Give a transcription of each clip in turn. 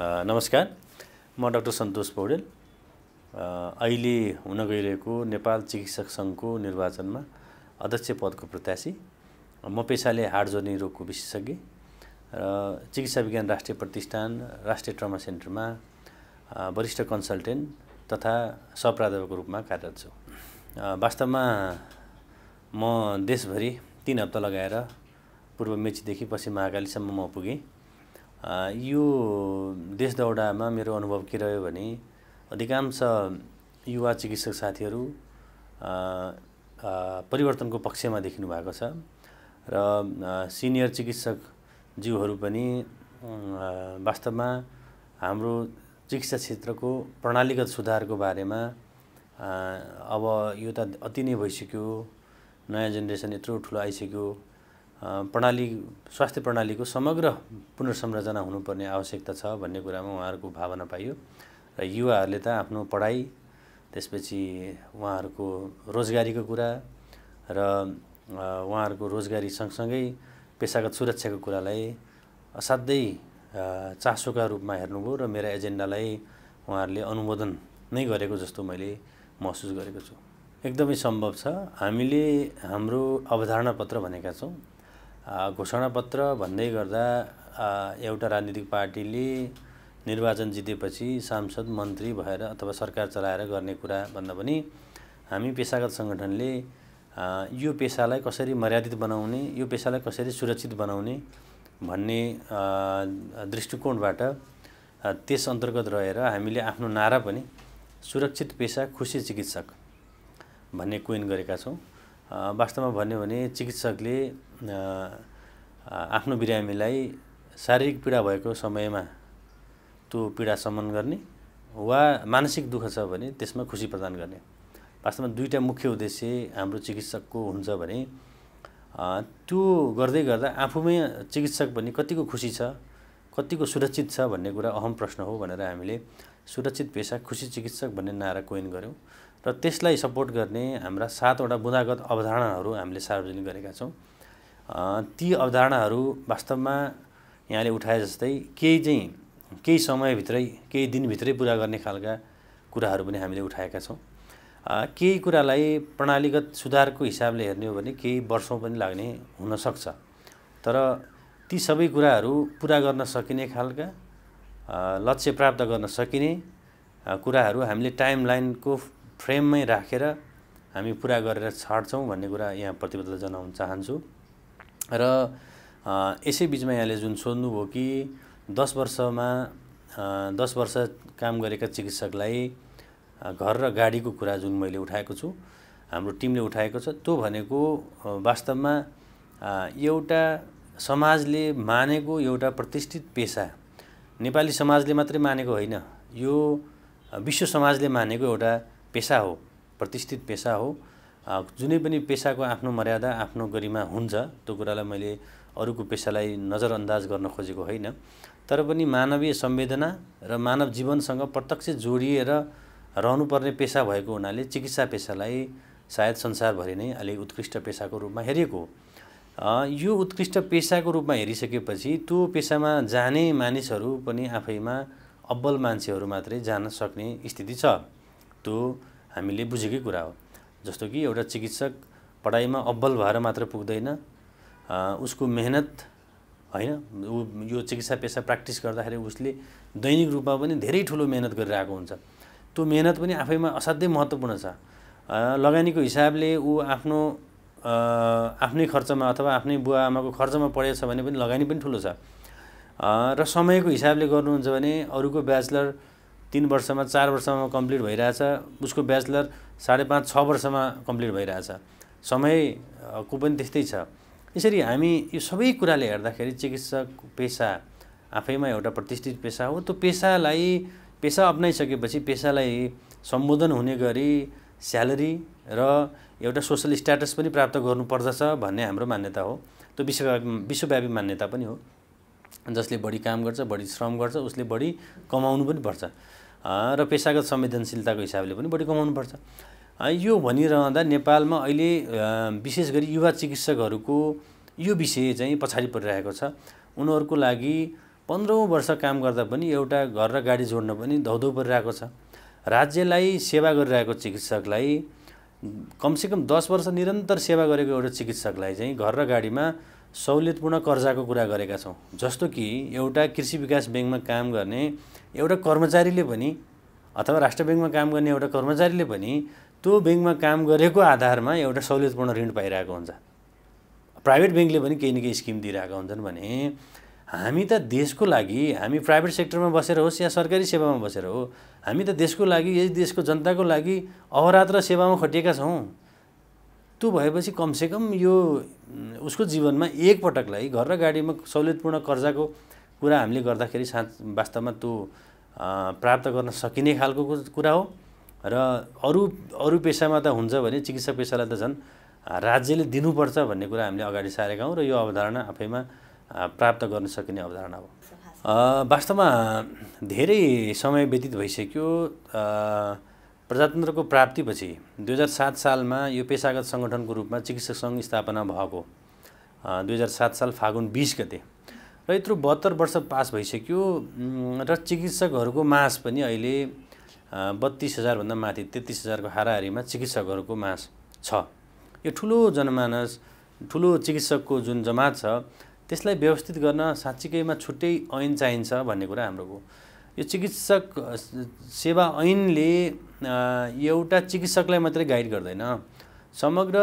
नमस्कार म डाक्टर सन्तोष पौडेल अहिले हुन गइरहेको नेपाल चिकित्सक सङ्घको निर्वाचनमा अध्यक्ष पदको प्रत्याशी म पेसाले हार्ड जोर्नी रोगको विशेषज्ञ र चिकित्सा विज्ञान राष्ट्रिय प्रतिष्ठान राष्ट्रिय ट्रमा सेन्टरमा वरिष्ठ कन्सल्टेन्ट तथा सहप्राध्यापकको रूपमा कार्यरत छु वास्तवमा म देशभरि तिन हप्ता लगाएर पूर्व मेचीदेखि पश्चिम महाकालीसम्म म पुगेँ यो देश दौडामा मेरो अनुभव के रह्यो भने अधिकांश युवा चिकित्सक साथीहरू परिवर्तनको पक्षमा देखिनु भएको छ र सिनियर चिकित्सक जीवहरू पनि वास्तवमा हाम्रो चिकित्सा क्षेत्रको प्रणालीगत सुधारको बारेमा अब यो त अति नै भइसक्यो नयाँ जेनेरेसन यत्रो ठुलो आइसक्यो प्रणाली स्वास्थ्य प्रणालीको समग्र पुनर्संरचना हुनुपर्ने आवश्यकता छ भन्ने कुरामा उहाँहरूको भावना पाइयो र युवाहरूले त आफ्नो पढाइ त्यसपछि उहाँहरूको रोजगारीको कुरा र उहाँहरूको रोजगारी सँगसँगै पेसागत सुरक्षाको कुरालाई असाध्यै चासोका रूपमा हेर्नुभयो र मेरा एजेन्डालाई उहाँहरूले अनुमोदन नै गरेको जस्तो मैले महसुस गरेको छु एकदमै सम्भव छ हामीले हाम्रो अवधारणा पत्र भनेका छौँ घोषणापत्र भन्दै गर्दा एउटा राजनीतिक पार्टीले निर्वाचन जितेपछि सांसद मन्त्री भएर अथवा सरकार चलाएर गर्ने कुरा भन्दा पनि हामी पेसागत सङ्गठनले यो पेसालाई कसरी मर्यादित बनाउने यो पेसालाई कसरी सुरक्षित बनाउने भन्ने दृष्टिकोणबाट त्यस अन्तर्गत रहेर हामीले आफ्नो नारा पनि सुरक्षित पेसा खुसी चिकित्सक भन्ने कोइन गरेका छौँ वास्तवमा भन्यो भने चिकित्सकले आफ्नो बिरामीलाई शारीरिक पीडा भएको समयमा त्यो पीडा सम्मान गर्ने वा मानसिक दुःख छ भने त्यसमा खुसी प्रदान गर्ने वास्तवमा दुईवटा मुख्य उद्देश्य हाम्रो चिकित्सकको हुन्छ भने त्यो गर्दै गर्दा आफूमै चिकित्सक पनि कतिको खुसी छ कतिको सुरक्षित छ भन्ने कुरा अहम प्रश्न हो भनेर हामीले सुरक्षित पेसा खुसी चिकित्सक भन्ने नारा कोइन गऱ्यौँ र त्यसलाई सपोर्ट गर्ने हाम्रा सातवटा बुदागत अवधारणाहरू हामीले सार्वजनिक गरेका छौँ ती अवधारणाहरू वास्तवमा यहाँले उठाए जस्तै केही चाहिँ केही समयभित्रै केही दिनभित्रै पुरा गर्ने खालका कुराहरू पनि हामीले उठाएका छौँ केही कुरालाई प्रणालीगत सुधारको हिसाबले हेर्ने हो भने केही वर्षौँ पनि लाग्ने हुनसक्छ तर ती सबै कुराहरू पुरा गर्न सकिने खालका लक्ष्य प्राप्त गर्न सकिने कुराहरू हामीले टाइम लाइनको फ्रेममै राखेर हामी पुरा गरेर छाड्छौँ भन्ने कुरा यहाँ प्रतिबद्धता जनाउन चाहन्छु र यसै बिचमा यहाँले जुन सोध्नुभयो कि दस वर्षमा दस वर्ष काम गरेका चिकित्सकलाई घर र गाडीको कुरा जुन मैले उठाएको छु हाम्रो टिमले उठाएको छ त्यो भनेको वास्तवमा एउटा समाजले मानेको एउटा प्रतिष्ठित पेसा नेपाली समाजले मात्रै मानेको होइन यो विश्व समाजले मानेको एउटा पेसा हो प्रतिष्ठित पेसा हो जुनै पनि पेसाको आफ्नो मर्यादा आफ्नो गरिमा हुन्छ त्यो कुरालाई मैले अरूको पेसालाई नजरअन्दाज गर्न खोजेको होइन तर पनि मानवीय संवेदना र मानव जीवनसँग प्रत्यक्ष जोडिएर रहनुपर्ने पेसा भएको हुनाले चिकित्सा पेसालाई सायद संसारभरि नै अलिक उत्कृष्ट पेसाको रूपमा हेरिएको यो उत्कृष्ट पेसाको रूपमा हेरिसकेपछि त्यो पेसामा जाने मानिसहरू पनि आफैमा अब्बल मान्छेहरू मात्रै जान सक्ने स्थिति छ त्यो हामीले बुझेकै कुरा हो जस्तो कि एउटा चिकित्सक पढाइमा अब्बल भएर मात्र पुग्दैन उसको मेहनत होइन ऊ यो चिकित्सा पेसा प्र्याक्टिस गर्दाखेरि उसले दैनिक रूपमा पनि धेरै ठुलो मेहनत गरिरहेको हुन्छ त्यो मेहनत पनि आफैमा असाध्यै महत्त्वपूर्ण छ लगानीको हिसाबले ऊ आफ्नो आफ्नै खर्चमा अथवा आफ्नै बुवा आमाको खर्चमा पढेछ भने पनि लगानी पनि ठुलो छ र समयको हिसाबले गर्नुहुन्छ भने अरूको ब्याचलर तिन वर्षमा चार वर्षमा कम्प्लिट भइरहेछ उसको ब्याचलर साढे पाँच छ वर्षमा कम्प्लिट भइरहेछ समयको पनि त्यस्तै छ यसरी हामी यो सबै कुराले हेर्दाखेरि चिकित्सक पेसा आफैमा एउटा प्रतिष्ठित पेसा हो त्यो पेसालाई पेसा अप्नाइसकेपछि पेसालाई सम्बोधन हुने गरी स्यालेरी र एउटा सोसल स्ट्याटस पनि प्राप्त गर्नुपर्दछ भन्ने हाम्रो मान्यता हो त्यो विश्वव्यापी विश्वव्यापी मान्यता पनि हो जसले बढी काम गर्छ बढी श्रम गर्छ उसले बढी कमाउनु पनि पर्छ र पेसागत संवेदनशीलताको हिसाबले पनि बढी पर्छ यो भनिरहँदा नेपालमा अहिले विशेष गरी युवा चिकित्सकहरूको यो विषय चाहिँ पछाडि परिरहेको छ उनीहरूको लागि पन्ध्रौँ वर्ष काम गर्दा पनि एउटा घर र गाडी जोड्न पनि धौधौ परिरहेको छ राज्यलाई सेवा गरिरहेको चिकित्सकलाई कमसेकम दस वर्ष निरन्तर सेवा गरेको एउटा चिकित्सकलाई चाहिँ घर र गाडीमा सहुलियतपूर्ण कर्जाको कुरा गरेका छौँ जस्तो कि एउटा कृषि विकास ब्याङ्कमा काम गर्ने एउटा कर्मचारीले पनि अथवा राष्ट्र ब्याङ्कमा काम गर्ने एउटा कर्मचारीले पनि त्यो ब्याङ्कमा काम गरेको आधारमा एउटा सहुलियतपूर्ण ऋण पाइरहेको हुन्छ प्राइभेट ब्याङ्कले पनि केही न केही स्किम दिइरहेका हुन्छन् भने हामी त देशको लागि हामी प्राइभेट सेक्टरमा बसेर होस् या सरकारी सेवामा बसेर हो हामी त देशको लागि यस देशको जनताको लागि अहरात्र सेवामा खटिएका छौँ त्यो भएपछि कमसेकम यो उसको जीवनमा एकपटकलाई घर र गाडीमा सहुलियतपूर्ण कर्जाको कुरा हामीले गर्दाखेरि सा वास्तवमा त्यो प्राप्त गर्न सकिने खालको कुरा हो र अरू अरू पेसामा त हुन्छ भने चिकित्सा पेसालाई त झन् राज्यले दिनुपर्छ भन्ने कुरा हामीले अगाडि सारेका हौँ र यो अवधारणा आफैमा प्राप्त गर्न सकिने अवधारणा हो वास्तवमा धेरै समय व्यतीत भइसक्यो प्रजातन्त्रको प्राप्तिपछि दुई हजार सात सालमा यो पेसागत सङ्गठनको रूपमा चिकित्सक सङ्घ स्थापना भएको दुई हजार सात साल फागुन बिस गते र यत्रो बहत्तर वर्ष पास भइसक्यो र चिकित्सकहरूको मास पनि अहिले बत्तिस हजारभन्दा माथि तेत्तिस हजारको हाराहारीमा चिकित्सकहरूको मास छ यो ठुलो जनमानस ठुलो चिकित्सकको जुन जमात छ त्यसलाई व्यवस्थित गर्न साँच्चीकैमा छुट्टै ऐन चाहिन्छ भन्ने कुरा हाम्रो हो यो चिकित्सक सेवा ऐनले एउटा चिकित्सकलाई मात्रै गाइड गर्दैन समग्र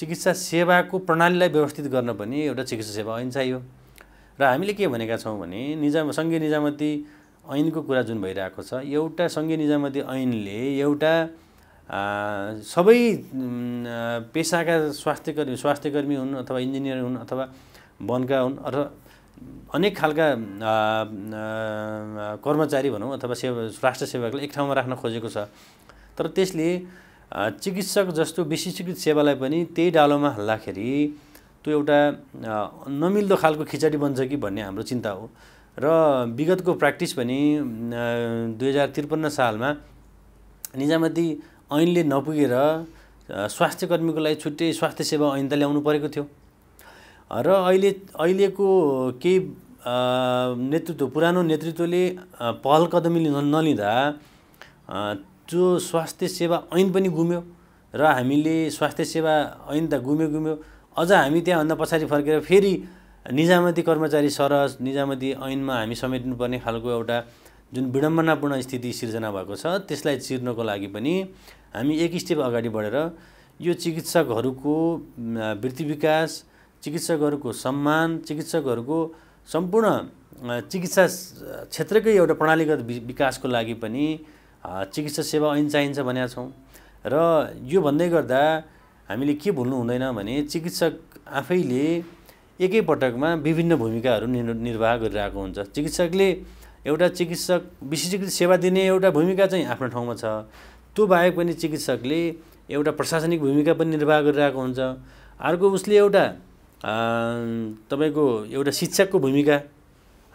चिकित्सा सेवाको प्रणालीलाई व्यवस्थित गर्न पनि एउटा चिकित्सा सेवा ऐन चाहियो र हामीले के भनेका छौँ भने निजाम सङ्घीय निजामती ऐनको कुरा जुन भइरहेको छ एउटा सङ्घीय निजामती ऐनले एउटा सबै पेसाका स्वास्थ्यकर्मी स्वास्थ्यकर्मी हुन् अथवा इन्जिनियर हुन् अथवा वनका हुन् अथवा अनेक खालका कर्मचारी भनौँ अथवा सेवा राष्ट्र सेवकलाई एक ठाउँमा राख्न खोजेको छ तर त्यसले चिकित्सक जस्तो विशेषीकृत सेवालाई पनि त्यही डालोमा हाल्दाखेरि त्यो एउटा नमिल्दो खालको खिचडी बन्छ कि भन्ने हाम्रो चिन्ता हो र विगतको प्र्याक्टिस भने दुई हजार त्रिपन्न सालमा निजामती ऐनले नपुगेर स्वास्थ्य कर्मीको लागि छुट्टै स्वास्थ्य सेवा ऐन त ल्याउनु परेको थियो र अहिले अहिलेको केही नेतृत्व पुरानो नेतृत्वले पहल कदमी नलिँदा त्यो स्वास्थ्य सेवा ऐन पनि गुम्यो र हामीले स्वास्थ्य सेवा ऐन त गुम्यो गुम्यो अझ हामी त्यहाँभन्दा पछाडि फर्केर फेरि निजामती कर्मचारी सरस निजामती ऐनमा हामी समेट्नुपर्ने खालको एउटा जुन विडम्बनापूर्ण स्थिति सिर्जना भएको छ त्यसलाई चिर्नको लागि पनि हामी एक स्टेप अगाडि बढेर यो चिकित्सकहरूको वृत्ति विकास चिकित्सकहरूको सम्मान चिकित्सकहरूको सम्पूर्ण चिकित्सा क्षेत्रकै एउटा प्रणालीगत विकासको लागि पनि चिकित्सा सेवा ऐन चाहिन्छ भनेका छौँ र यो भन्दै गर्दा हामीले के भुल्नु हुँदैन भने चिकित्सक आफैले एकैपटकमा विभिन्न भूमिकाहरू निर्वाह गरिरहेको हुन्छ चिकित्सकले एउटा चिकित्सक विशेषीकृत सेवा दिने एउटा भूमिका चाहिँ आफ्नो ठाउँमा छ त्यो बाहेक पनि चिकित्सकले एउटा प्रशासनिक भूमिका पनि निर्वाह गरिरहेको हुन्छ अर्को उसले एउटा तपाईँको एउटा शिक्षकको भूमिका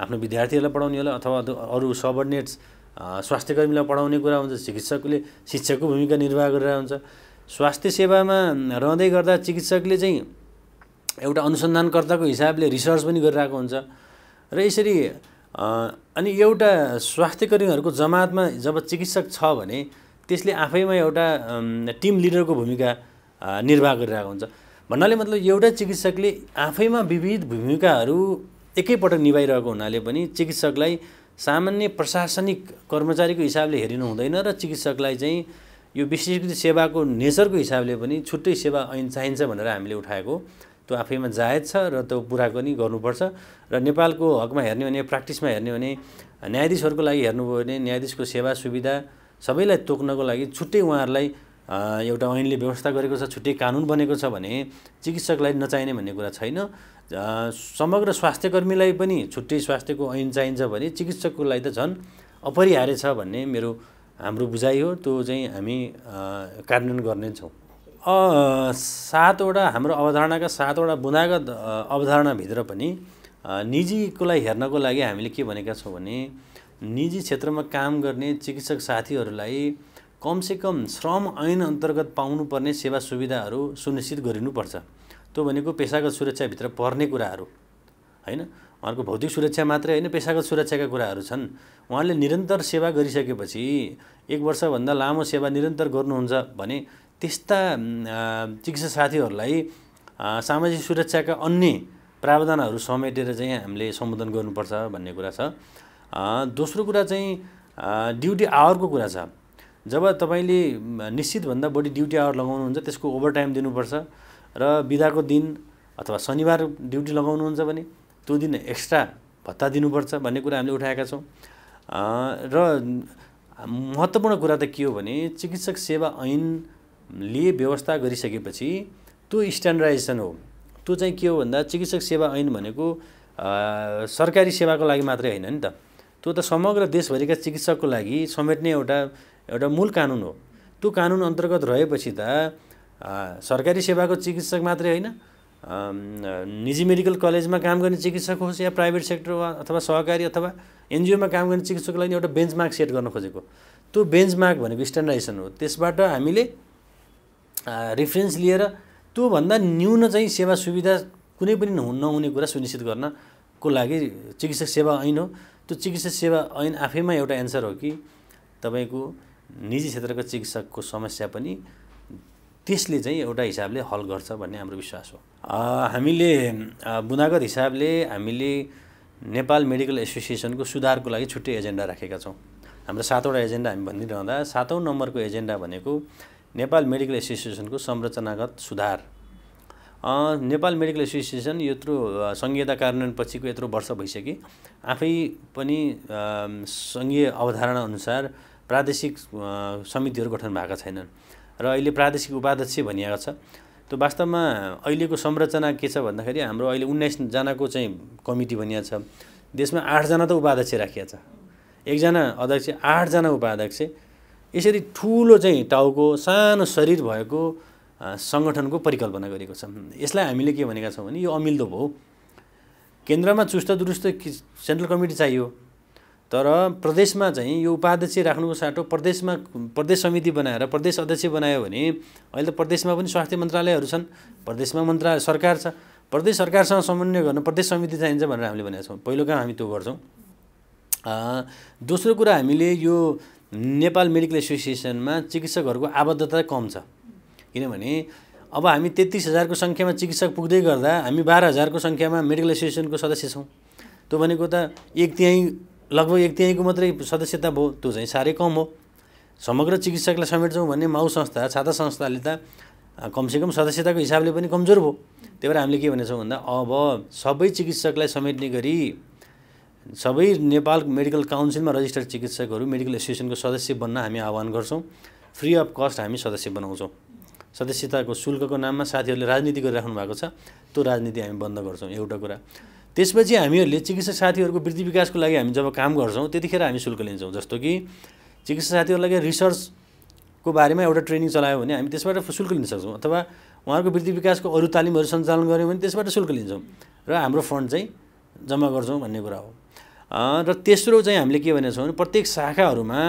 आफ्नो विद्यार्थीहरूलाई पढाउने होला अथवा अरू सबर्डिनेट्स स्वास्थ्यकर्मीलाई पढाउने कुरा हुन्छ चिकित्सकले शिक्षकको भूमिका निर्वाह गरिरहेको हुन्छ स्वास्थ्य सेवामा रहँदै गर्दा चिकित्सकले चाहिँ एउटा अनुसन्धानकर्ताको हिसाबले रिसर्च पनि गरिरहेको हुन्छ र यसरी अनि एउटा स्वास्थ्यकर्मीहरूको जमातमा जब चिकित्सक छ भने त्यसले आफैमा एउटा टिम लिडरको भूमिका निर्वाह गरिरहेको हुन्छ भन्नाले मतलब एउटा चिकित्सकले आफैमा विविध भूमिकाहरू एकैपटक निभाइरहेको हुनाले पनि चिकित्सकलाई सामान्य प्रशासनिक कर्मचारीको हिसाबले हेरिनु हुँदैन र चिकित्सकलाई चाहिँ यो विशेषकृत सेवाको नेचरको हिसाबले पनि छुट्टै सेवा ऐन चाहिन्छ भनेर हामीले उठाएको त्यो आफैमा जायज छ र त्यो पुरा पनि गर्नुपर्छ र नेपालको हकमा हेर्ने हो भने प्र्याक्टिसमा हेर्ने हो भने न्यायाधीशहरूको लागि हेर्नुभयो भने न्यायाधीशको सेवा सुविधा सबैलाई तोक्नको लागि छुट्टै उहाँहरूलाई एउटा ऐनले व्यवस्था गरेको छ छुट्टै कानुन बनेको छ भने चिकित्सकलाई नचाहिने भन्ने कुरा छैन समग्र स्वास्थ्यकर्मीलाई पनि छुट्टै स्वास्थ्यको ऐन चाहिन्छ भने चिकित्सकको लागि त झन् अपरिहार्य छ भन्ने मेरो हाम्रो बुझाइ हो त्यो चाहिँ हामी कार्यान्वयन गर्ने छौँ सातवटा हाम्रो अवधारणाका सातवटा बुँदागत अवधारणाभित्र पनि निजीकोलाई हेर्नको लागि हामीले के भनेका छौँ भने निजी क्षेत्रमा काम गर्ने चिकित्सक साथीहरूलाई कमसेकम श्रम ऐन अन्तर्गत पाउनुपर्ने सेवा सुविधाहरू सुनिश्चित गरिनुपर्छ त्यो भनेको पेसागत सुरक्षाभित्र पर्ने कुराहरू होइन उहाँहरूको भौतिक सुरक्षा मात्रै होइन पेसागत सुरक्षाका कुराहरू छन् उहाँले निरन्तर सेवा गरिसकेपछि एक वर्षभन्दा लामो सेवा निरन्तर गर्नुहुन्छ भने त्यस्ता चिकित्सा साथीहरूलाई सामाजिक सुरक्षाका अन्य प्रावधानहरू समेटेर चाहिँ हामीले सम्बोधन गर्नुपर्छ भन्ने कुरा छ दोस्रो कुरा चाहिँ ड्युटी आवरको कुरा छ जब तपाईँले निश्चितभन्दा बढी ड्युटी आवर लगाउनुहुन्छ त्यसको ओभरटाइम दिनुपर्छ र बिदाको दिन अथवा शनिबार ड्युटी लगाउनुहुन्छ भने त्यो दिन एक्स्ट्रा भत्ता दिनुपर्छ भन्ने कुरा हामीले उठाएका छौँ र महत्त्वपूर्ण कुरा त के हो भने चिकित्सक सेवा ऐनले व्यवस्था गरिसकेपछि त्यो स्ट्यान्डर्डाइजेसन हो त्यो चाहिँ के हो भन्दा चिकित्सक सेवा ऐन भनेको सरकारी सेवाको लागि मात्रै होइन नि त त्यो त समग्र देशभरिका चिकित्सकको लागि समेट्ने एउटा एउटा मूल कानुन हो त्यो कानुन अन्तर्गत रहेपछि त सरकारी सेवाको चिकित्सक मात्रै होइन निजी मेडिकल कलेजमा काम गर्ने चिकित्सक होस् या प्राइभेट सेक्टर वा अथवा सहकारी अथवा एनजिओमा काम गर्ने चिकित्सकको लागि एउटा बेन्चमार्क सेट गर्न खोजेको त्यो बेन्चमार्क भनेको स्ट्यान्डर्डाइजेसन हो त्यसबाट हामीले रिफरेन्स लिएर त्योभन्दा न्यून चाहिँ सेवा सुविधा कुनै पनि नहुने कुरा सुनिश्चित गर्नको लागि चिकित्सक सेवा ऐन हो त्यो चिकित्सक सेवा ऐन आफैमा एउटा एन्सर हो कि तपाईँको निजी क्षेत्रको चिकित्सकको समस्या पनि त्यसले चाहिँ एउटा हिसाबले हल गर्छ भन्ने हाम्रो विश्वास हो हामीले बुनागत हिसाबले हामीले नेपाल मेडिकल एसोसिएसनको सुधारको लागि छुट्टै एजेन्डा राखेका छौँ हाम्रो सातवटा एजेन्डा हामी भनिरहँदा सातौँ नम्बरको एजेन्डा भनेको नेपाल मेडिकल एसोसिएसनको संरचनागत सुधार नेपाल मेडिकल एसोसिएसन यत्रो सङ्घीयता कार्यान्वयनपछिको यत्रो वर्ष भइसक्यो आफै पनि सङ्घीय अनुसार प्रादेशिक समितिहरू गठन भएका छैनन् र अहिले प्रादेशिक उपाध्यक्ष भनिएको छ त्यो वास्तवमा अहिलेको संरचना के छ भन्दाखेरि हाम्रो अहिले उन्नाइसजनाको चाहिँ कमिटी भनिएको छ देशमा आठजना त उपाध्यक्ष राखिएको छ एकजना अध्यक्ष आठजना उपाध्यक्ष यसरी ठुलो चाहिँ टाउको सानो शरीर भएको सङ्गठनको परिकल्पना गरेको छ यसलाई हामीले के भनेका छौँ भने यो अमिल्दो भयो केन्द्रमा चुस्त दुरुस्त सेन्ट्रल कमिटी चाहियो तर प्रदेशमा चाहिँ यो उपाध्यक्ष राख्नुको साटो प्रदेशमा प्रदेश समिति बनाएर प्रदेश अध्यक्ष बनायो भने अहिले त प्रदेशमा पनि स्वास्थ्य मन्त्रालयहरू छन् प्रदेशमा मन्त्रालय सरकार छ प्रदेश सरकारसँग समन्वय गर्न प्रदेश समिति चाहिन्छ भनेर हामीले भनेका छौँ पहिलो काम हामी त्यो गर्छौँ दोस्रो कुरा हामीले यो नेपाल मेडिकल एसोसिएसनमा चिकित्सकहरूको आबद्धता कम छ किनभने अब हामी तेत्तिस हजारको सङ्ख्यामा चिकित्सक पुग्दै गर्दा हामी बाह्र हजारको सङ्ख्यामा मेडिकल एसोसिएसनको सदस्य छौँ त्यो भनेको त एक तिहाई लगभग एक तिहाईको मात्रै सदस्यता भयो त्यो चाहिँ साह्रै कम हो समग्र चिकित्सकलाई समेट्छौँ भने माउ संस्था छाता संस्थाले त कमसेकम सदस्यताको हिसाबले पनि कमजोर भयो त्यही भएर हामीले के भनेछौँ भन्दा अब सबै चिकित्सकलाई समेट्ने गरी सबै नेपाल मेडिकल काउन्सिलमा रजिस्टर्ड चिकित्सकहरू मेडिकल एसोसिएसनको सदस्य बन्न हामी आह्वान गर्छौँ फ्री अफ कस्ट हामी सदस्य बनाउँछौँ सदस्यताको शुल्कको नाममा साथीहरूले राजनीति गरिराख्नु भएको छ त्यो राजनीति हामी बन्द गर्छौँ एउटा कुरा त्यसपछि हामीहरूले चिकित्सा साथीहरूको वृद्धि विकासको लागि हामी जब काम गर्छौँ त्यतिखेर हामी शुल्क लिन्छौँ जस्तो कि चिकित्सा साथीहरूलाई रिसर्चको बारेमा एउटा ट्रेनिङ चलायो भने हामी त्यसबाट शुल्क लिन सक्छौँ अथवा उहाँहरूको वृद्धि विकासको अरू तालिमहरू सञ्चालन गऱ्यौँ भने त्यसबाट शुल्क लिन्छौँ र हाम्रो फन्ड चाहिँ जम्मा गर्छौँ भन्ने कुरा हो र तेस्रो चाहिँ हामीले के भनेको छौँ भने प्रत्येक शाखाहरूमा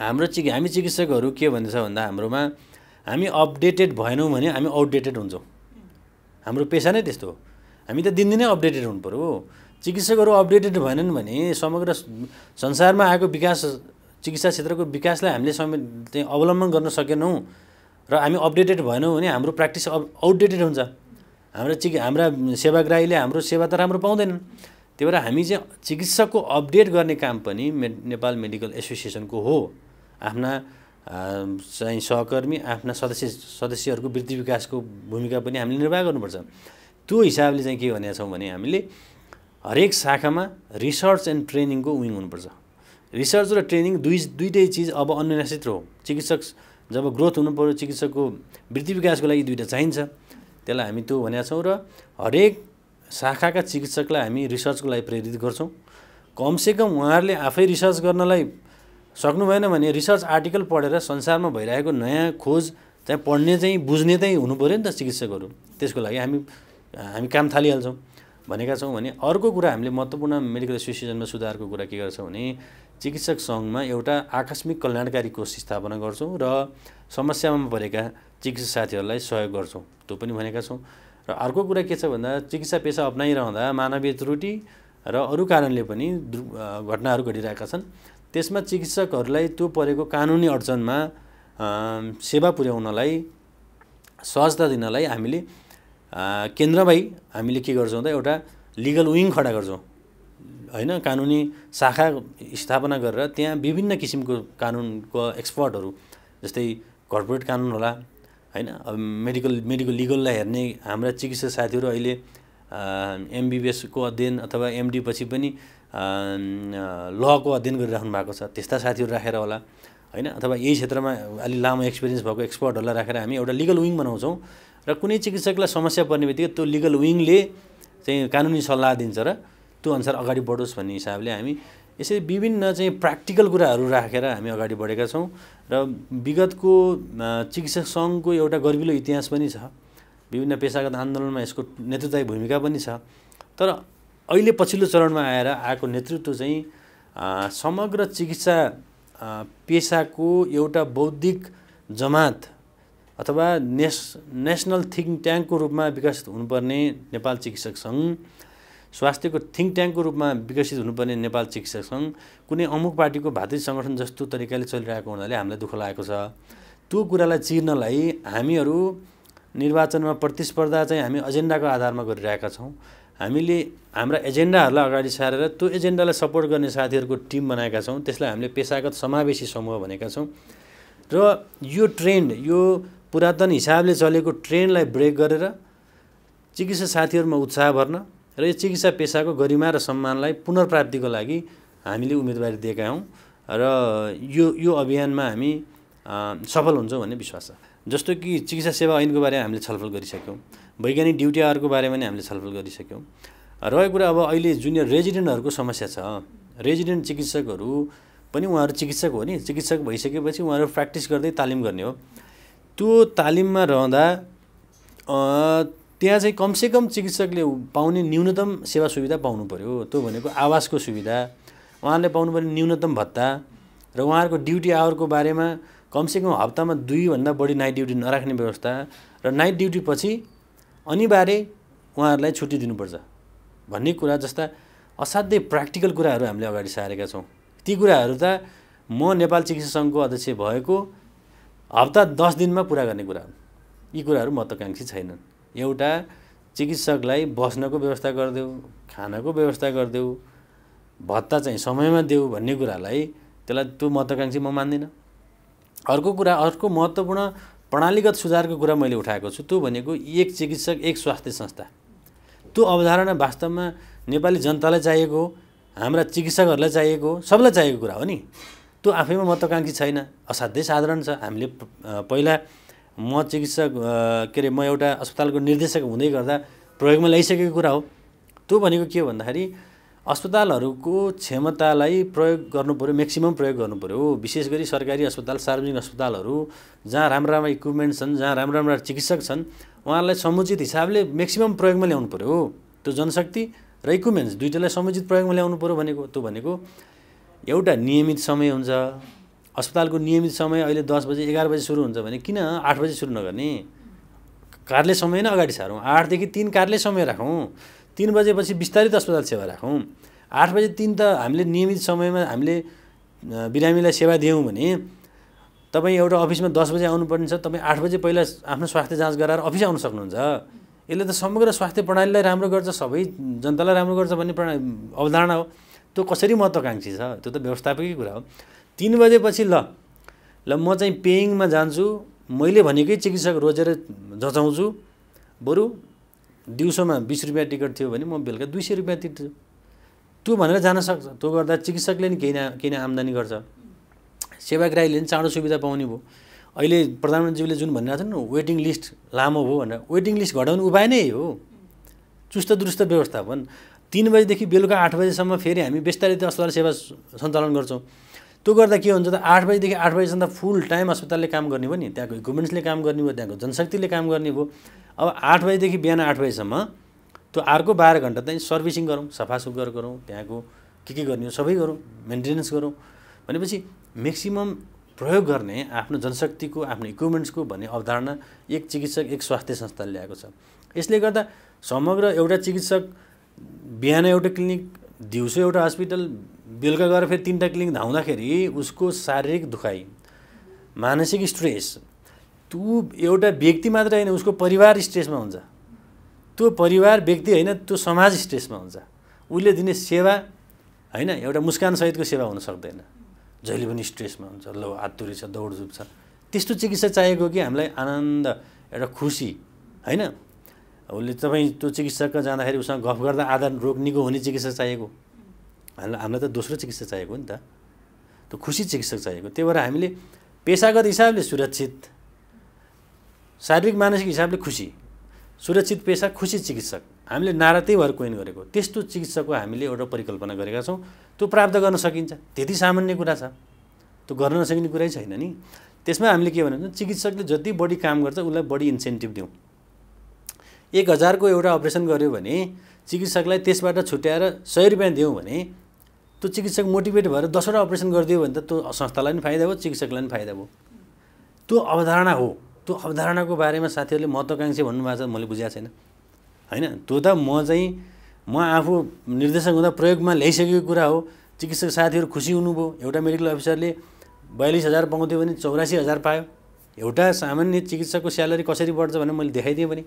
हाम्रो चिक हामी चिकित्सकहरू के भन्दैछ भन्दा हाम्रोमा हामी अपडेटेड भएनौँ भने हामी आउटडेटेड हुन्छौँ हाम्रो पेसा नै त्यस्तो हो हामी त दिनदिनै अपडेटेड हुनु पऱ्यो चिकित्सकहरू अपडेटेड भएनन् भने समग्र संसारमा आएको विकास चिकित्सा क्षेत्रको विकासलाई हामीले समय चाहिँ अवलम्बन गर्न सकेनौँ र हामी अपडेटेड भएनौँ भने हाम्रो प्र्याक्टिस आउटडेटेड हुन्छ हाम्रो चिकि हाम्रा सेवाग्राहीले हाम्रो सेवा त राम्रो पाउँदैनन् त्यही भएर हामी चाहिँ चिकित्सकको अपडेट गर्ने काम पनि मे नेपाल मेडिकल एसोसिएसनको हो आफ्ना चाहिँ सहकर्मी आफ्ना सदस्य सदस्यहरूको वृद्धि विकासको भूमिका पनि हामीले निर्वाह गर्नुपर्छ त्यो हिसाबले चाहिँ के भनेका छौँ भने हामीले हरेक शाखामा रिसर्च एन्ड ट्रेनिङको विङ हुनुपर्छ रिसर्च र ट्रेनिङ दुई दुइटै चिज अब अन्यसित हो चिकित्सक जब ग्रोथ हुनु पऱ्यो चिकित्सकको वृद्धि विकासको लागि दुइटा चाहिन्छ त्यसलाई हामी त्यो भनेका छौँ र हरेक शाखाका चिकित्सकलाई हामी रिसर्चको लागि प्रेरित गर्छौँ कमसेकम उहाँहरूले आफै रिसर्च गर्नलाई सक्नु भएन भने रिसर्च आर्टिकल पढेर संसारमा भइरहेको नयाँ खोज चाहिँ पढ्ने चाहिँ बुझ्ने चाहिँ हुनु नि त चिकित्सकहरू त्यसको लागि हामी हामी काम थालिहाल्छौँ भनेका छौँ भने अर्को कुरा हामीले महत्त्वपूर्ण मेडिकल एसोसिएसनमा सुधारको कुरा के गर्छौँ भने चिकित्सक सङ्घमा एउटा आकस्मिक कल्याणकारी कोष स्थापना गर्छौँ र समस्यामा परेका चिकित्सा साथीहरूलाई सहयोग गर्छौँ त्यो पनि भनेका छौँ र अर्को कुरा के छ भन्दा चिकित्सा पेसा अप्नाइरहँदा मानवीय त्रुटि र अरू कारणले पनि घटनाहरू घटिरहेका छन् त्यसमा चिकित्सकहरूलाई त्यो परेको कानुनी अडचनमा सेवा पुर्याउनलाई सहजता दिनलाई हामीले केन्द्रमै हामीले के गर्छौँ त एउटा लिगल विङ खडा गर्छौँ होइन कानुनी शाखा स्थापना गरेर त्यहाँ विभिन्न किसिमको कानुनको एक्सपर्टहरू जस्तै कर्पोरेट कानुन होला होइन अब मेडिकल मेडिकल लिगललाई हेर्ने हाम्रा चिकित्सक साथीहरू अहिले एमबिबिएसको अध्ययन अथवा एमडी पछि पनि लको अध्ययन गरिराख्नु भएको छ त्यस्ता साथीहरू राखेर होला होइन अथवा यही क्षेत्रमा अलि लामो एक्सपिरियन्स भएको एक्सपर्टहरूलाई राखेर हामी एउटा लिगल विङ बनाउँछौँ र कुनै चिकित्सकलाई समस्या पर्ने बित्तिकै त्यो लिगल विङले चाहिँ कानुनी सल्लाह दिन्छ र त्यो अनुसार अगाडि बढोस् भन्ने हिसाबले हामी यसरी विभिन्न चाहिँ प्र्याक्टिकल कुराहरू राखेर हामी अगाडि बढेका छौँ र विगतको चिकित्सक सङ्घको एउटा गर्विलो इतिहास पनि छ विभिन्न पेसागत आन्दोलनमा यसको नेतृत्वदायी भूमिका पनि छ तर अहिले पछिल्लो चरणमा आएर आएको नेतृत्व चाहिँ समग्र चिकित्सा पेसाको एउटा बौद्धिक जमात अथवा नेस नेसनल थिङ्क ट्याङ्कको रूपमा विकसित हुनुपर्ने नेपाल चिकित्सक सङ्घ स्वास्थ्यको थिङ्क ट्याङ्कको रूपमा विकसित हुनुपर्ने नेपाल चिकित्सक सङ्घ कुनै अमुक पार्टीको भातृ सङ्गठन जस्तो तरिकाले चलिरहेको हुनाले हामीलाई दुःख लागेको छ त्यो कुरालाई चिर्नलाई हामीहरू निर्वाचनमा प्रतिस्पर्धा चाहिँ हामी एजेन्डाको आधारमा गरिरहेका छौँ हामीले हाम्रा एजेन्डाहरूलाई अगाडि सारेर त्यो एजेन्डालाई सपोर्ट गर्ने साथीहरूको टिम बनाएका छौँ त्यसलाई हामीले पेसागत समावेशी समूह भनेका छौँ र यो ट्रेन्ड यो पुरातन हिसाबले चलेको ट्रेनलाई ब्रेक गरेर चिकित्सा साथीहरूमा उत्साह भर्न र यो चिकित्सा पेसाको गरिमा र सम्मानलाई पुनर्प्राप्तिको लागि हामीले उम्मेदवारी दिएका हौँ र यो यो अभियानमा हामी सफल हुन्छौँ भन्ने विश्वास छ जस्तो कि चिकित्सा सेवा ऐनको बारेमा हामीले छलफल गरिसक्यौँ वैज्ञानिक ड्युटी आवरको बारेमा पनि हामीले छलफल गरिसक्यौँ रहेको कुरा अब अहिले जुनियर रेजिडेन्टहरूको समस्या छ रेजिडेन्ट चिकित्सकहरू पनि उहाँहरू चिकित्सक हो नि चिकित्सक भइसकेपछि उहाँहरू प्र्याक्टिस गर्दै तालिम गर्ने हो त्यो तालिममा रहँदा त्यहाँ चाहिँ कमसेकम चिकित्सकले पाउने न्यूनतम सेवा सुविधा पाउनु पऱ्यो त्यो भनेको आवासको सुविधा उहाँहरूले पाउनु पर्ने न्यूनतम भत्ता र उहाँहरूको ड्युटी आवरको बारेमा कमसेकम हप्तामा दुईभन्दा बढी नाइट ड्युटी नराख्ने व्यवस्था र नाइट ड्युटी पछि अनिवार्य उहाँहरूलाई छुट्टी दिनुपर्छ भन्ने कुरा जस्ता असाध्यै प्र्याक्टिकल कुराहरू हामीले अगाडि सारेका छौँ ती कुराहरू त म नेपाल चिकित्सा सङ्घको अध्यक्ष भएको हप्ता दस दिनमा पुरा गर्ने कुरा हो यी कुराहरू महत्त्वकाङ्क्षी छैनन् एउटा चिकित्सकलाई बस्नको व्यवस्था गरिदेऊ खानाको व्यवस्था गरिदेऊ भत्ता चाहिँ समयमा देऊ भन्ने कुरालाई त्यसलाई त्यो महत्त्वकाङ्क्षी म मान्दिनँ अर्को कुरा अर्को महत्त्वपूर्ण प्रणालीगत सुधारको कुरा मैले उठाएको छु त्यो भनेको एक चिकित्सक एक स्वास्थ्य संस्था त्यो अवधारणा वास्तवमा नेपाली जनतालाई चाहिएको हो हाम्रा चिकित्सकहरूलाई चाहिएको हो सबलाई चाहिएको कुरा हो नि त्यो आफैमा महत्त्वकाङ्क्षी छैन असाध्यै साधारण छ हामीले पहिला म चिकित्सक के अरे म एउटा अस्पतालको निर्देशक हुँदै गर्दा प्रयोगमा ल्याइसकेको कुरा हो त्यो भनेको के हो भन्दाखेरि अस्पतालहरूको क्षमतालाई प्रयोग गर्नु पऱ्यो म्याक्सिमम् प्रयोग गर्नु पऱ्यो विशेष गरी सरकारी अस्पताल सार्वजनिक अस्पतालहरू जहाँ राम्रा राम्रा इक्विपमेन्ट छन् जहाँ राम्रा राम्रा चिकित्सक छन् उहाँहरूलाई समुचित हिसाबले म्याक्सिमम् प्रयोगमा ल्याउनु पऱ्यो त्यो जनशक्ति र इक्विपमेन्ट्स दुइटालाई समुचित प्रयोगमा ल्याउनु पऱ्यो भनेको त्यो भनेको एउटा नियमित समय हुन्छ अस्पतालको नियमित समय अहिले दस बजे एघार बजी सुरु हुन्छ भने किन आठ बजी सुरु नगर्ने कारले समय नै अगाडि सारौँ आठदेखि तिन कारले समय राखौँ तिन बजेपछि बिस्तारित अस्पताल सेवा राखौँ आठ बजे तिन त हामीले नियमित समयमा हामीले बिरामीलाई सेवा दियौँ भने तपाईँ एउटा अफिसमा दस बजे आउनुपर्ने छ तपाईँ आठ बजे पहिला आफ्नो स्वास्थ्य जाँच गराएर अफिस आउन सक्नुहुन्छ यसले त समग्र स्वास्थ्य प्रणालीलाई राम्रो गर्छ सबै जनतालाई राम्रो गर्छ भन्ने प्रणा अवधारणा हो त्यो कसरी महत्त्वकाङ्क्षी छ त्यो त व्यवस्थापकै कुरा हो तिन बजेपछि ल ल म चाहिँ पेइङमा जान्छु मैले भनेकै चिकित्सक रोजेर जचाउँछु बरु दिउँसोमा बिस रुपियाँ टिकट थियो भने म बेलुका दुई सय रुपियाँ तिर्छु त्यो भनेर जान सक्छ त्यो गर्दा चिकित्सकले नि केही न केही न आम्दानी गर्छ सेवाग्राहीले नि चाँडो सुविधा पाउने भयो अहिले प्रधानमन्त्रीजीले जुन भनिरहेको छ नि वेटिङ लिस्ट लामो भयो भनेर वेटिङ लिस्ट घटाउने उपाय नै हो चुस्त दुरुस्त व्यवस्थापन तिन बजीदेखि बेलुका आठ बजीसम्म फेरि हामी बिस्तारै त्यो अस्पताल सेवा सञ्चालन गर्छौँ त्यो गर्दा के हुन्छ त आठ बजीदेखि आठ बजीसम्म त फुल टाइम अस्पतालले काम गर्ने भयो नि त्यहाँको इक्विपमेन्ट्सले काम गर्ने भयो त्यहाँको जनशक्तिले काम गर्ने भयो अब आठ बजीदेखि बिहान आठ बजीसम्म त्यो अर्को बाह्र घन्टा चाहिँ सर्भिसिङ गरौँ सफासुग्घर गरौँ त्यहाँको के के गर्ने हो सबै गरौँ मेन्टेनेन्स गरौँ भनेपछि म्याक्सिमम प्रयोग गर्ने आफ्नो जनशक्तिको आफ्नो इक्विपमेन्ट्सको भन्ने अवधारणा एक चिकित्सक एक स्वास्थ्य संस्थाले ल्याएको छ यसले गर्दा समग्र एउटा चिकित्सक बिहान एउटा क्लिनिक दिउँसो एउटा हस्पिटल बेलुका गएर फेरि तिनवटा क्लिनिक धाउँदाखेरि उसको शारीरिक दुखाइ मानसिक स्ट्रेस त्यो एउटा व्यक्ति मात्र होइन उसको परिवार स्ट्रेसमा हुन्छ त्यो परिवार व्यक्ति होइन त्यो समाज स्ट्रेसमा हुन्छ उसले दिने सेवा होइन एउटा मुस्कान सहितको सेवा हुन सक्दैन जहिले पनि स्ट्रेसमा हुन्छ ल हातुरी छ दौड छ त्यस्तो चिकित्सा चाहिएको कि हामीलाई आनन्द एउटा खुसी होइन उसले तपाईँ त्यो चिकित्सक जाँदाखेरि उसँग गफ गर्दा आधार रोग निको हुने चिकित्सा चाहिएको हामीलाई हामीलाई त दोस्रो चिकित्सा चाहिएको नि त त्यो खुसी चिकित्सक चाहिएको त्यही भएर हामीले पेसागत हिसाबले सुरक्षित शारीरिक मानसिक हिसाबले खुसी सुरक्षित पेसा खुसी चिकित्सक हामीले नारा त्यही भएर कोइन गरेको त्यस्तो चिकित्सकको हामीले एउटा परिकल्पना गरेका छौँ त्यो प्राप्त गर्न सकिन्छ त्यति सामान्य कुरा छ त्यो गर्न नसकिने कुरै छैन नि त्यसमा हामीले के भन्यो भने चिकित्सकले जति बढी काम गर्छ उसलाई बढी इन्सेन्टिभ दिउँ एक हजारको एउटा अपरेसन गऱ्यो भने चिकित्सकलाई त्यसबाट छुट्याएर सय रुपियाँ दियौँ भने त्यो चिकित्सक मोटिभेट भएर दसवटा अपरेसन गरिदियो भने त त्यो संस्थालाई पनि फाइदा भयो चिकित्सकलाई पनि फाइदा भयो त्यो अवधारणा हो त्यो अवधारणाको बारेमा साथीहरूले महत्त्वकाङ्क्षी भन्नुभएको छ मैले बुझाएको छैन होइन त्यो त म चाहिँ म आफू निर्देशक हुँदा प्रयोगमा ल्याइसकेको कुरा हो चिकित्सक साथीहरू खुसी हुनुभयो एउटा मेडिकल अफिसरले बयालिस हजार पाउँथ्यो भने चौरासी हजार पायो एउटा सामान्य चिकित्सकको स्यालेरी कसरी बढ्छ भनेर मैले देखाइदिएँ भने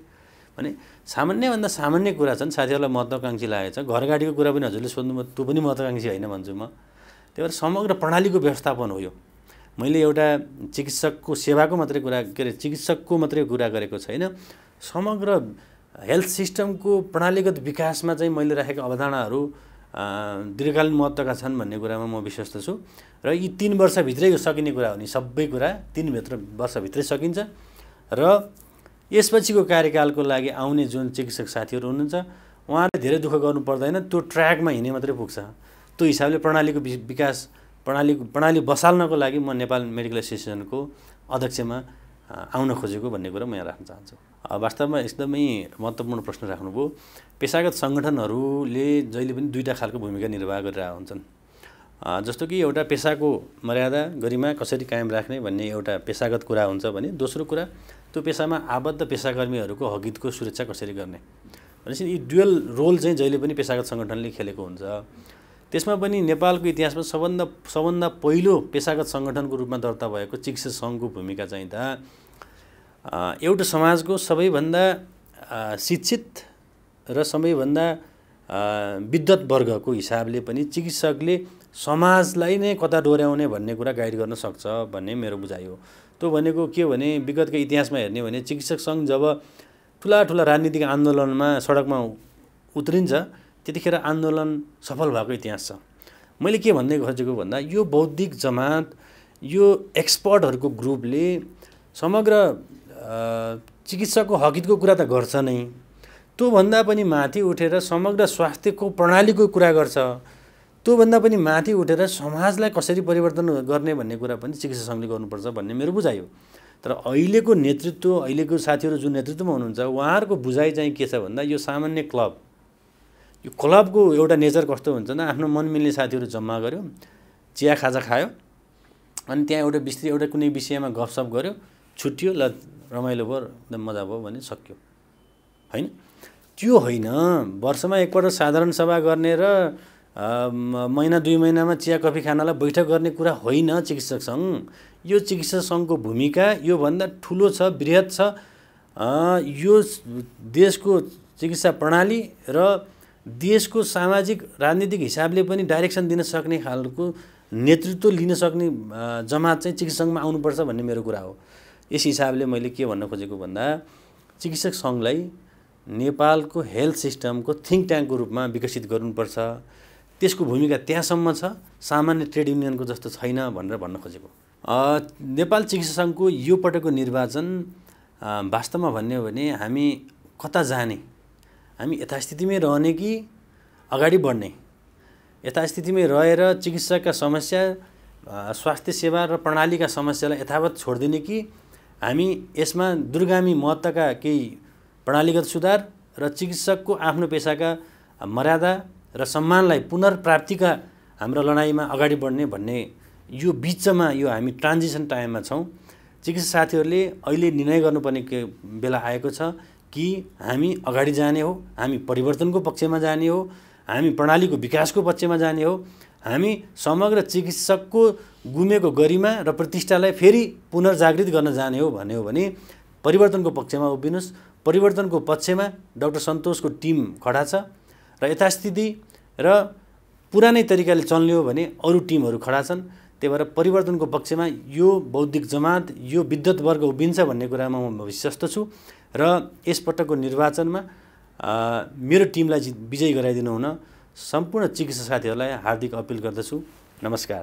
भने सामान्यभन्दा सामान्य कुरा छन् साथीहरूलाई महत्त्वकाङ्क्षी लागेको छ घर गाडीको कुरा पनि हजुरले सोध्नु त्यो पनि महत्त्वकाङ्क्षी होइन भन्छु म त्यही भएर समग्र प्रणालीको व्यवस्थापन हो यो मैले एउटा चिकित्सकको सेवाको मात्रै कुरा के अरे चिकित्सकको मात्रै कुरा गरेको छैन समग्र हेल्थ सिस्टमको प्रणालीगत विकासमा चाहिँ मैले राखेका अवधारणाहरू दीर्घकालीन महत्त्वका छन् भन्ने कुरामा म विश्वस्त छु र यी तिन वर्षभित्रै यो सकिने कुरा हो नि सबै कुरा तिनभित्र वर्षभित्रै सकिन्छ र यसपछिको कार्यकालको लागि आउने जुन चिकित्सक साथीहरू हुनुहुन्छ उहाँले धेरै दुःख गर्नु पर्दैन त्यो ट्र्याकमा हिँड्ने मात्रै पुग्छ त्यो हिसाबले प्रणालीको विकास प्रणाली प्रणाली बसाल्नको लागि म नेपाल मेडिकल एसोसिएसनको अध्यक्षमा आउन खोजेको भन्ने कुरा म यहाँ राख्न चाहन्छु वास्तवमा एकदमै महत्त्वपूर्ण प्रश्न राख्नुभयो पेसागत सङ्गठनहरूले जहिले पनि दुईवटा खालको भूमिका निर्वाह गरिरहेका हुन्छन् जस्तो कि एउटा पेसाको मर्यादा गरिमा कसरी कायम राख्ने भन्ने एउटा पेसागत कुरा हुन्छ भने दोस्रो कुरा त्यो पेसामा आबद्ध पेसाकर्मीहरूको हकितको सुरक्षा कसरी गर्ने भनेपछि यी डुवेल रोल चाहिँ जहिले पनि पेसागत सङ्गठनले खेलेको हुन्छ त्यसमा पनि नेपालको इतिहासमा सबभन्दा सबभन्दा पहिलो पेसागत सङ्गठनको रूपमा दर्ता भएको चिकित्सा सङ्घको भूमिका चाहिँ त एउटा समाजको सबैभन्दा शिक्षित र सबैभन्दा विद्वत वर्गको हिसाबले पनि चिकित्सकले समाजलाई नै कता डोर्याउने भन्ने कुरा गाइड गर्न सक्छ भन्ने मेरो बुझाइ हो त्यो भनेको के भने विगतको इतिहासमा हेर्ने भने चिकित्सक सङ्घ जब ठुला ठुला राजनीतिक आन्दोलनमा सडकमा उत्रिन्छ त्यतिखेर आन्दोलन सफल भएको इतिहास छ मैले के भन्दै खोजेको भन्दा यो बौद्धिक जमात यो एक्सपर्टहरूको ग्रुपले समग्र चिकित्सकको हकितको कुरा त गर्छ नै त्योभन्दा पनि माथि उठेर समग्र स्वास्थ्यको प्रणालीको कुरा गर्छ त्योभन्दा पनि माथि उठेर समाजलाई कसरी परिवर्तन गर्ने भन्ने कुरा पनि चिकित्सा सङ्घले गर्नुपर्छ भन्ने मेरो बुझाइ हो तर अहिलेको नेतृत्व अहिलेको साथीहरू जुन नेतृत्वमा हुनुहुन्छ उहाँहरूको बुझाइ चाहिँ के छ भन्दा यो सामान्य क्लब यो क्लबको एउटा नेचर कस्तो हुन्छ भने आफ्नो मन मिल्ने साथीहरू जम्मा गऱ्यो चिया खाजा खायो अनि त्यहाँ एउटा विस्तृत एउटा कुनै विषयमा गफसप गऱ्यो छुट्यो ल रमाइलो भयो एकदम मजा भयो भने सक्यो होइन त्यो होइन वर्षमा एकपल्ट साधारण सभा गर्ने र महिना दुई महिनामा चिया कफी खानालाई बैठक गर्ने कुरा होइन चिकित्सक सङ्घ यो चिकित्सक सङ्घको भूमिका योभन्दा ठुलो छ वृहत छ यो देशको चिकित्सा प्रणाली र देशको सामाजिक राजनीतिक हिसाबले पनि डाइरेक्सन दिन सक्ने खालको नेतृत्व लिन सक्ने जमात चाहिँ चिकित्सक सङ्घमा आउनुपर्छ भन्ने मेरो कुरा हो यस हिसाबले मैले के भन्न खोजेको भन्दा चिकित्सक सङ्घलाई नेपालको हेल्थ सिस्टमको थिङ्क ट्याङ्कको रूपमा विकसित गर्नुपर्छ त्यसको भूमिका त्यहाँसम्म छ सामान्य ट्रेड युनियनको जस्तो छैन भनेर भन्न खोजेको नेपाल चिकित्सा सङ्घको यो पटकको निर्वाचन वास्तवमा भन्ने हो भने हामी कता जाने हामी यथास्थितिमै रहने कि अगाडि बढ्ने यथास्थितिमै रहेर चिकित्साका समस्या स्वास्थ्य सेवा र प्रणालीका समस्यालाई यथावत छोडिदिने कि हामी यसमा दुर्गामी महत्त्वका केही प्रणालीगत सुधार र चिकित्सकको आफ्नो पेसाका मर्यादा र सम्मानलाई पुनर्प्राप्तिका हाम्रो लडाइँमा अगाडि बढ्ने भन्ने यो बिचमा यो हामी ट्रान्जिसन टाइममा छौँ चिकित्सा साथीहरूले अहिले निर्णय गर्नुपर्ने बेला आएको छ कि हामी अगाडि जाने हो हामी परिवर्तनको पक्षमा जाने हो हामी प्रणालीको विकासको पक्षमा जाने हो हामी समग्र चिकित्सकको गुमेको गरिमा र प्रतिष्ठालाई फेरि पुनर्जागृत गर्न जाने हो भन्यो भने परिवर्तनको पक्षमा उभिनुहोस् परिवर्तनको पक्षमा डाक्टर सन्तोषको टिम खडा छ र यथास्थिति र पुरानै तरिकाले चल्ने हो भने अरू टिमहरू खडा छन् त्यही भएर परिवर्तनको पक्षमा यो बौद्धिक जमात यो विद्वत वर्ग उभिन्छ भन्ने कुरामा म विश्वस्त छु र यसपटकको निर्वाचनमा मेरो टिमलाई जित विजयी गराइदिनु हुन सम्पूर्ण चिकित्सा साथीहरूलाई हार्दिक अपिल गर्दछु नमस्कार